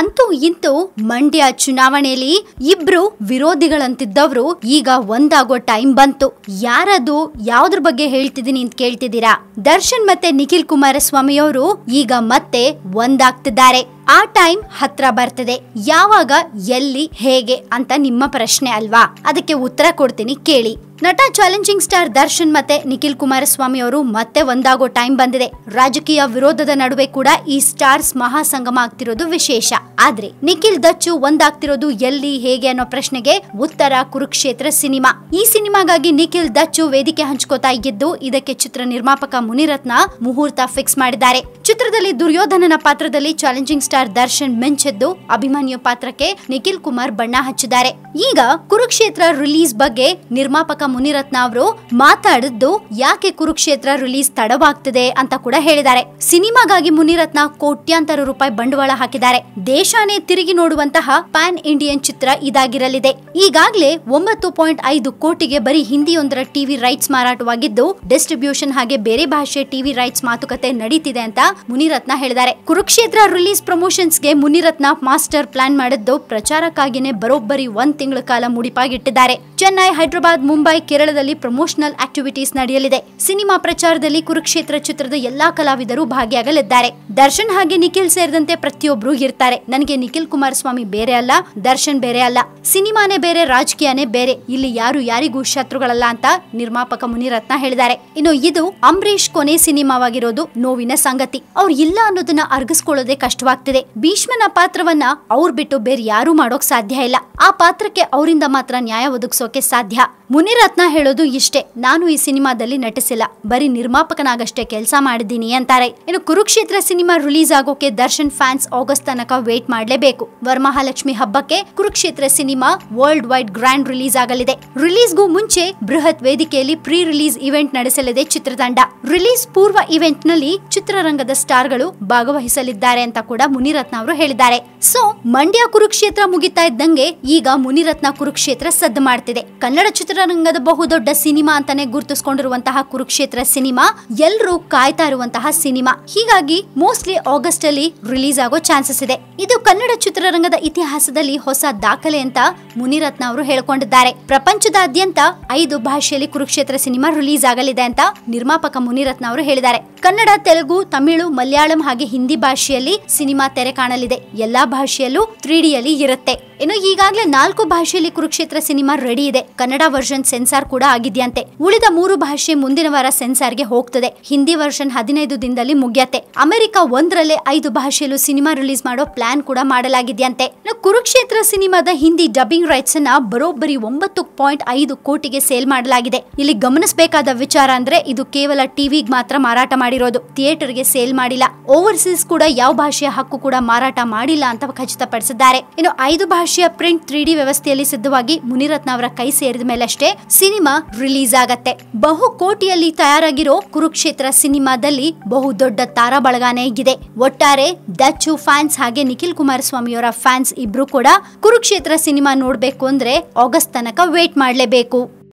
ಅಂತೂ ಇಂತೂ ಮಂಡ್ಯ ಚುನಾವಣೆಯಲ್ಲಿ ಇಬ್ರು ವಿರೋಧಿಗಳಂತಿದ್ದವರು ಈಗ ಒಂದಾಗೋ ಟೈಮ್ ಬಂತು ಯಾರದು ಯಾವ್ದ್ರ ಬಗ್ಗೆ ಹೇಳ್ತಿದ್ದೀನಿ ಅಂತ ಕೇಳ್ತಿದ್ದೀರಾ ದರ್ಶನ್ ಮತ್ತೆ ನಿಖಿಲ್ ಕುಮಾರಸ್ವಾಮಿಯವರು ಈಗ ಮತ್ತೆ ಒಂದಾಗ್ತಿದ್ದಾರೆ ಆ ಟೈಮ್ ಹತ್ರ ಬರ್ತದೆ ಯಾವಾಗ ಎಲ್ಲಿ ಹೇಗೆ ಅಂತ ನಿಮ್ಮ ಪ್ರಶ್ನೆ ಅಲ್ವಾ ಅದಕ್ಕೆ ಉತ್ತರ ಕೊಡ್ತೀನಿ ಕೇಳಿ ನಟ ಚಾಲೆಂಜಿಂಗ್ ಸ್ಟಾರ್ ದರ್ಶನ್ ಮತ್ತೆ ನಿಖಿಲ್ ಕುಮಾರಸ್ವಾಮಿ ಅವರು ಮತ್ತೆ ಒಂದಾಗೋ ಟೈಮ್ ಬಂದಿದೆ ರಾಜಕೀಯ ವಿರೋಧದ ನಡುವೆ ಕೂಡ ಈ ಸ್ಟಾರ್ಸ್ ಮಹಾಸಂಗಮ ಆಗ್ತಿರೋದು ವಿಶೇಷ ಆದ್ರೆ ನಿಖಿಲ್ ದಚ್ಚು ಒಂದಾಗ್ತಿರೋದು ಎಲ್ಲಿ ಹೇಗೆ ಅನ್ನೋ ಪ್ರಶ್ನೆಗೆ ಉತ್ತರ ಕುರುಕ್ಷೇತ್ರ ಸಿನಿಮಾ ಈ ಸಿನಿಮಾಗಾಗಿ ನಿಖಿಲ್ ದಚ್ಚು ವೇದಿಕೆ ಹಂಚ್ಕೋತಾ ಇದ್ದು ಇದಕ್ಕೆ ಚಿತ್ರ ನಿರ್ಮಾಪಕ ಮುನಿರತ್ನ ಮುಹೂರ್ತ ಫಿಕ್ಸ್ ಮಾಡಿದ್ದಾರೆ ಚಿತ್ರದಲ್ಲಿ ದುರ್ಯೋಧನನ ಪಾತ್ರದಲ್ಲಿ ಚಾಲೆಂಜಿಂಗ್ ಸ್ಟಾರ್ ಸ್ಟಾರ್ ದರ್ಶನ್ ಮೆಂಚೆದ್ದು ಅಭಿಮಾನಿಯ ಪಾತ್ರಕ್ಕೆ ನಿಖಿಲ್ ಕುಮಾರ್ ಬಣ್ಣ ಹಚ್ಚಿದ್ದಾರೆ ಈಗ ಕುರುಕ್ಷೇತ್ರ ರಿಲೀಸ್ ಬಗ್ಗೆ ನಿರ್ಮಾಪಕ ಮುನಿರತ್ನ ಅವರು ಮಾತಾಡಿದ್ದು ಯಾಕೆ ಕುರುಕ್ಷೇತ್ರ ರಿಲೀಸ್ ತಡವಾಗ್ತಿದೆ ಅಂತ ಕೂಡ ಹೇಳಿದ್ದಾರೆ ಸಿನಿಮಾಗಾಗಿ ಮುನಿರತ್ನ ಕೋಟ್ಯಾಂತರ ರೂಪಾಯಿ ಬಂಡವಾಳ ಹಾಕಿದ್ದಾರೆ ದೇಶಾನೇ ತಿರುಗಿ ನೋಡುವಂತಹ ಪ್ಯಾನ್ ಇಂಡಿಯನ್ ಚಿತ್ರ ಇದಾಗಿರಲಿದೆ ಈಗಾಗಲೇ ಒಂಬತ್ತು ಪಾಯಿಂಟ್ ಐದು ಕೋಟಿಗೆ ಬರೀ ಹಿಂದಿಯೊಂದರ ಟಿವಿ ರೈಟ್ಸ್ ಮಾರಾಟವಾಗಿದ್ದು ಡಿಸ್ಟ್ರಿಬ್ಯೂಷನ್ ಹಾಗೆ ಬೇರೆ ಭಾಷೆ ಟಿವಿ ರೈಟ್ಸ್ ಮಾತುಕತೆ ನಡೀತಿದೆ ಅಂತ ಮುನಿರತ್ನ ಹೇಳಿದ್ದಾರೆ ಕುರುಕ್ಷೇತ್ರ ರಿಲೀಸ್ ಪ್ರಮೋ ಪ್ರಮೋಷನ್ಸ್ಗೆ ಮುನಿರತ್ನ ಮಾಸ್ಟರ್ ಪ್ಲಾನ್ ಮಾಡಿದ್ದು ಪ್ರಚಾರಕ್ಕಾಗಿನೇ ಬರೋಬ್ಬರಿ ಒಂದ್ ತಿಂಗಳ ಕಾಲ ಮುಡಿಪಾಗಿಟ್ಟಿದ್ದಾರೆ ಚೆನ್ನೈ ಹೈದರಾಬಾದ್ ಮುಂಬೈ ಕೇರಳದಲ್ಲಿ ಪ್ರಮೋಷನಲ್ ಆಕ್ಟಿವಿಟೀಸ್ ನಡೆಯಲಿದೆ ಸಿನಿಮಾ ಪ್ರಚಾರದಲ್ಲಿ ಕುರುಕ್ಷೇತ್ರ ಚಿತ್ರದ ಎಲ್ಲಾ ಕಲಾವಿದರು ಭಾಗಿಯಾಗಲಿದ್ದಾರೆ ದರ್ಶನ್ ಹಾಗೆ ನಿಖಿಲ್ ಸೇರಿದಂತೆ ಪ್ರತಿಯೊಬ್ರು ಇರ್ತಾರೆ ನನಗೆ ನಿಖಿಲ್ ಕುಮಾರಸ್ವಾಮಿ ಬೇರೆ ಅಲ್ಲ ದರ್ಶನ್ ಬೇರೆ ಅಲ್ಲ ಸಿನಿಮಾನೇ ಬೇರೆ ರಾಜಕೀಯನೇ ಬೇರೆ ಇಲ್ಲಿ ಯಾರು ಯಾರಿಗೂ ಶತ್ರುಗಳಲ್ಲ ಅಂತ ನಿರ್ಮಾಪಕ ಮುನಿರತ್ನ ಹೇಳಿದ್ದಾರೆ ಇನ್ನು ಇದು ಅಂಬರೀಷ್ ಕೊನೆ ಸಿನಿಮಾವಾಗಿರೋದು ನೋವಿನ ಸಂಗತಿ ಅವ್ರು ಇಲ್ಲ ಅನ್ನೋದನ್ನ ಅರ್ಗಿಸ್ಕೊಳ್ಳೋದೇ ಕಷ್ಟವಾಗ್ತಿದೆ ಭೀಷ್ಮನ ಪಾತ್ರವನ್ನ ಅವ್ರು ಬಿಟ್ಟು ಬೇರೆ ಯಾರು ಮಾಡೋಕ್ ಸಾಧ್ಯ ಇಲ್ಲ ಆ ಪಾತ್ರಕ್ಕೆ ಅವರಿಂದ ಮಾತ್ರ ನ್ಯಾಯ ಒದಗಿಸೋಕೆ ಸಾಧ್ಯ ಮುನಿರತ್ನ ಹೇಳೋದು ಇಷ್ಟೇ ನಾನು ಈ ಸಿನಿಮಾದಲ್ಲಿ ನಟಿಸಿಲ್ಲ ಬರೀ ನಿರ್ಮಾಪಕನಾಗಷ್ಟೇ ಕೆಲಸ ಮಾಡಿದ್ದೀನಿ ಅಂತಾರೆ ಇನ್ನು ಕುರುಕ್ಷೇತ್ರ ಸಿನಿಮಾ ರಿಲೀಸ್ ಆಗೋಕೆ ದರ್ಶನ್ ಫ್ಯಾನ್ಸ್ ಆಗಸ್ಟ್ ತನಕ ವೇಟ್ ಮಾಡಲೇಬೇಕು ವರಮಹಾಲಕ್ಷ್ಮಿ ಹಬ್ಬಕ್ಕೆ Kurukshetra cinema world wide grand release ಆಗಲಿದೆ ರಿಲೀಸ್ಗೂ ಮುಂಚೆ ಬೃಹತ್ ವೇದಿಕೆಯಲ್ಲಿ ಪ್ರೀ ರಿಲೀಸ್ ಇವೆಂಟ್ ನಡೆಸಲಿದೆ ಚಿತ್ರತಂಡ ರಿಲೀಸ್ ಪೂರ್ವ ಇವೆಂಟ್ ನಲ್ಲಿ ಚಿತ್ರರಂಗದ ಗಳು ಭಾಗವಹಿಸಲಿದ್ದಾರೆ ಅಂತ ಕೂಡ ಮುನಿರತ್ನ ಅವರು ಹೇಳಿದ್ದಾರೆ ಸೊ ಮಂಡ್ಯ ಕುರುಕ್ಷೇತ್ರ ಮುಗಿತಾ ಇದ್ದಂಗೆ ಈಗ ಮುನಿರತ್ನ ಕುರುಕ್ಷೇತ್ರ ಸದ್ದು ಮಾಡ್ತಿದೆ ಕನ್ನಡ ಚಿತ್ರ ಚಿತ್ರರಂಗದ ಬಹುದೊಡ್ಡ ಸಿನಿಮಾ ಅಂತಾನೆ ಗುರುತಿಸಿಕೊಂಡಿರುವಂತಹ ಕುರುಕ್ಷೇತ್ರ ಸಿನಿಮಾ ಎಲ್ಲರೂ ಕಾಯ್ತಾ ಇರುವಂತಹ ಸಿನಿಮಾ ಹೀಗಾಗಿ ಮೋಸ್ಟ್ಲಿ ಆಗಸ್ಟ್ ಅಲ್ಲಿ ರಿಲೀಸ್ ಆಗೋ ಚಾನ್ಸಸ್ ಇದೆ ಇದು ಕನ್ನಡ ಚಿತ್ರರಂಗದ ಇತಿಹಾಸದಲ್ಲಿ ಹೊಸ ದಾಖಲೆ ಅಂತ ಮುನಿರತ್ನ ಅವರು ಹೇಳಿಕೊಂಡಿದ್ದಾರೆ ಪ್ರಪಂಚದಾದ್ಯಂತ ಐದು ಭಾಷೆಯಲ್ಲಿ ಕುರುಕ್ಷೇತ್ರ ಸಿನಿಮಾ ರಿಲೀಸ್ ಆಗಲಿದೆ ಅಂತ ನಿರ್ಮಾಪಕ ಮುನಿರತ್ನ ಅವರು ಹೇಳಿದ್ದಾರೆ ಕನ್ನಡ ತೆಲುಗು ತಮಿಳು ಮಲಯಾಳಂ ಹಾಗೆ ಹಿಂದಿ ಭಾಷೆಯಲ್ಲಿ ಸಿನಿಮಾ ತೆರೆ ಕಾಣಲಿದೆ ಎಲ್ಲಾ ಭಾಷೆಯಲ್ಲೂ ತ್ರೀಡಿಯಲ್ಲಿ ಇರುತ್ತೆ ಇನ್ನು ಈಗಾಗಲೇ ನಾಲ್ಕು ಭಾಷೆಯಲ್ಲಿ ಕುರುಕ್ಷೇತ್ರ ಸಿನಿಮಾ ರೆಡಿ ಇದೆ ಕನ್ನಡ ವರ್ಷನ್ ಸೆನ್ಸಾರ್ ಕೂಡ ಆಗಿದೆಯಂತೆ ಉಳಿದ ಮೂರು ಭಾಷೆ ಮುಂದಿನ ವಾರ ಸೆನ್ಸಾರ್ಗೆ ಹೋಗ್ತದೆ ಹಿಂದಿ ವರ್ಷನ್ ಹದಿನೈದು ದಿನದಲ್ಲಿ ಮುಗಿಯತ್ತೆ ಅಮೆರಿಕ ಒಂದರಲ್ಲೇ ಐದು ಭಾಷೆಯಲ್ಲೂ ಸಿನಿಮಾ ರಿಲೀಸ್ ಮಾಡೋ ಪ್ಲಾನ್ ಕೂಡ ಮಾಡಲಾಗಿದೆಯಂತೆ ಕುರುಕ್ಷೇತ್ರ ಸಿನಿಮಾದ ಹಿಂದಿ ಡಬ್ಬಿಂಗ್ ರೈಟ್ಸ್ ಅನ್ನ ಬರೋಬ್ಬರಿ ಒಂಬತ್ತು ಪಾಯಿಂಟ್ ಐದು ಕೋಟಿಗೆ ಸೇಲ್ ಮಾಡಲಾಗಿದೆ ಇಲ್ಲಿ ಗಮನಿಸಬೇಕಾದ ವಿಚಾರ ಅಂದ್ರೆ ಇದು ಕೇವಲ ಟಿವಿಗೆ ಮಾತ್ರ ಮಾರಾಟ ಮಾಡಿರೋದು ಥಿಯೇಟರ್ ಗೆ ಸೇಲ್ ಮಾಡಿಲ್ಲ ಓವರ್ಸೀಸ್ ಕೂಡ ಯಾವ ಭಾಷೆಯ ಹಕ್ಕು ಕೂಡ ಮಾರಾಟ ಮಾಡಿಲ್ಲ ಅಂತ ಖಚಿತಪಡಿಸಿದ್ದಾರೆ ಇನ್ನು ಐದು ಭಾಷೆ ಅಂತಾರಾಷ್ಟ್ರೀಯ ಪ್ರಿಂಟ್ ತ್ರೀ ಡಿ ವ್ಯವಸ್ಥೆಯಲ್ಲಿ ಸಿದ್ಧವಾಗಿ ಮುನಿರತ್ನ ಅವರ ಕೈ ಸೇರಿದ ಮೇಲಷ್ಟೇ ಸಿನಿಮಾ ರಿಲೀಸ್ ಆಗತ್ತೆ ಬಹು ಕೋಟಿಯಲ್ಲಿ ತಯಾರಾಗಿರೋ ಕುರುಕ್ಷೇತ್ರ ಸಿನಿಮಾದಲ್ಲಿ ಬಹು ದೊಡ್ಡ ತಾರಾ ಬಳಗಾನೆ ಇದೆ ಒಟ್ಟಾರೆ ದಚ್ಚು ಫ್ಯಾನ್ಸ್ ಹಾಗೆ ನಿಖಿಲ್ ಕುಮಾರಸ್ವಾಮಿಯವರ ಫ್ಯಾನ್ಸ್ ಇಬ್ರು ಕೂಡ ಕುರುಕ್ಷೇತ್ರ ಸಿನಿಮಾ ನೋಡ್ಬೇಕು ಅಂದ್ರೆ ಆಗಸ್ಟ್ ತನಕ ವೇಟ್ ಮಾಡ್ಲೇಬೇಕು